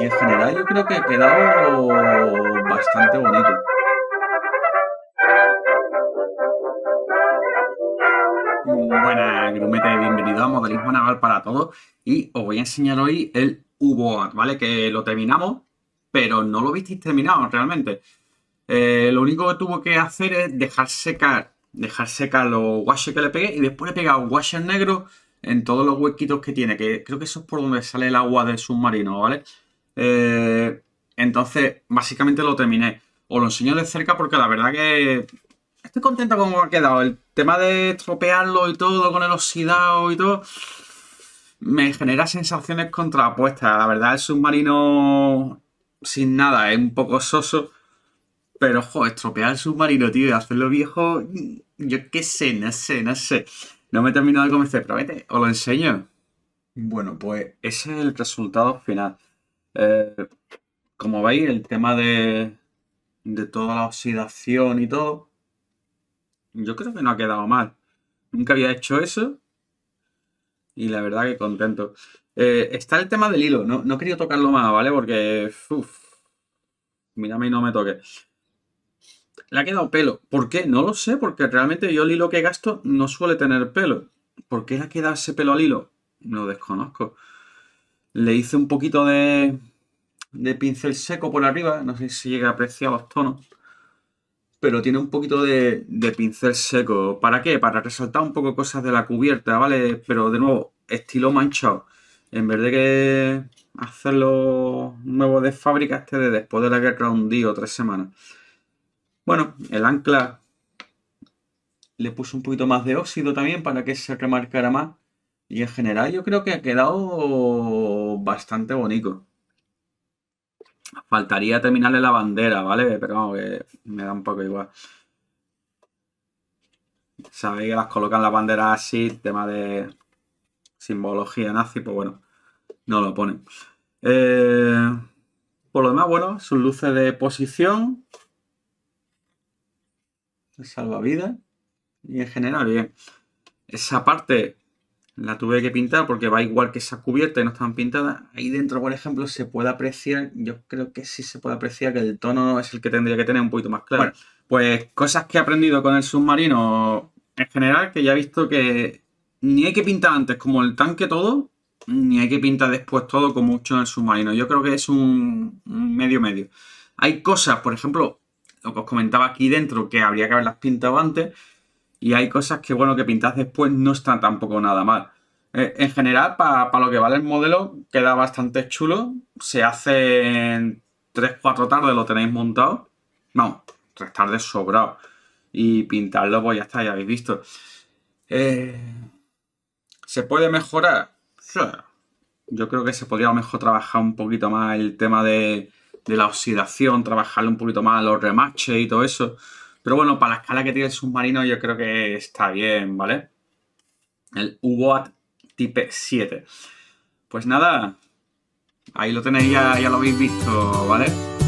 Y en general yo creo que ha quedado bastante bonito. Buenas, grumete, Bienvenidos a Modelismo Naval para todos. Y os voy a enseñar hoy el U-Boat, ¿vale? Que lo terminamos, pero no lo visteis terminado realmente. Eh, lo único que tuvo que hacer es dejar secar, dejar secar los washes que le pegué y después le pegado un washer negro en todos los huequitos que tiene, que creo que eso es por donde sale el agua del submarino, ¿vale? Eh, entonces, básicamente lo terminé. Os lo enseño de cerca porque la verdad que estoy contento con cómo ha quedado. El tema de estropearlo y todo con el oxidado y todo me genera sensaciones contrapuestas. La verdad, el submarino sin nada es un poco soso. Pero, joder estropear el submarino, tío, y hacerlo viejo, yo qué sé, no sé, no sé. No me he terminado de convencer, pero vete, os lo enseño. Bueno, pues ese es el resultado final. Eh, como veis, el tema de, de toda la oxidación y todo, yo creo que no ha quedado mal. Nunca había hecho eso y la verdad que contento. Eh, está el tema del hilo, no, no he querido tocarlo más, ¿vale? Porque, uff, mírame y no me toque. Le ha quedado pelo. ¿Por qué? No lo sé, porque realmente yo el hilo que gasto no suele tener pelo. ¿Por qué le ha quedado ese pelo al hilo? Lo desconozco. Le hice un poquito de, pincel seco por arriba, no sé si llega a apreciar los tonos, pero tiene un poquito de, pincel seco. ¿Para qué? Para resaltar un poco cosas de la cubierta, ¿vale? Pero de nuevo, estilo manchado. En vez de que hacerlo nuevo de fábrica, este de después de la guerra un día o tres semanas. Bueno, el ancla le puse un poquito más de óxido también para que se remarcara más. Y en general yo creo que ha quedado bastante bonito. Faltaría terminarle la bandera, ¿vale? Pero vamos, que me da un poco igual. Sabéis que las colocan las banderas así, tema de simbología nazi, pues bueno, no lo ponen. Eh, por lo demás, bueno, sus luces de posición, salvavidas y en general bien. Esa parte la tuve que pintar porque va igual que esa cubierta y no están pintadas. Ahí dentro, por ejemplo, se puede apreciar, yo creo que sí se puede apreciar que el tono es el que tendría que tener un poquito más claro. pues cosas que he aprendido con el submarino en general, que ya he visto que ni hay que pintar antes como el tanque todo, ni hay que pintar después todo como mucho en el submarino. Yo creo que es un medio medio. Hay cosas, por ejemplo, lo que os comentaba aquí dentro, que habría que haberlas pintado antes, y hay cosas que, bueno, que pintas después no están tampoco nada mal. Eh, en general, para lo que vale el modelo, queda bastante chulo. Se hace en 3-4 tardes, lo tenéis montado. No, tres tardes sobrado. Y pintarlo, pues ya está, ya habéis visto. Eh, ¿Se puede mejorar? Yo creo que se podría mejor trabajar un poquito más el tema de, de la oxidación, trabajarle un poquito más los remaches y todo eso. Pero bueno, para la escala que tiene el submarino yo creo que está bien, ¿vale? El UBOAT Type 7. Pues nada, ahí lo tenéis, ya, ya lo habéis visto, ¿vale?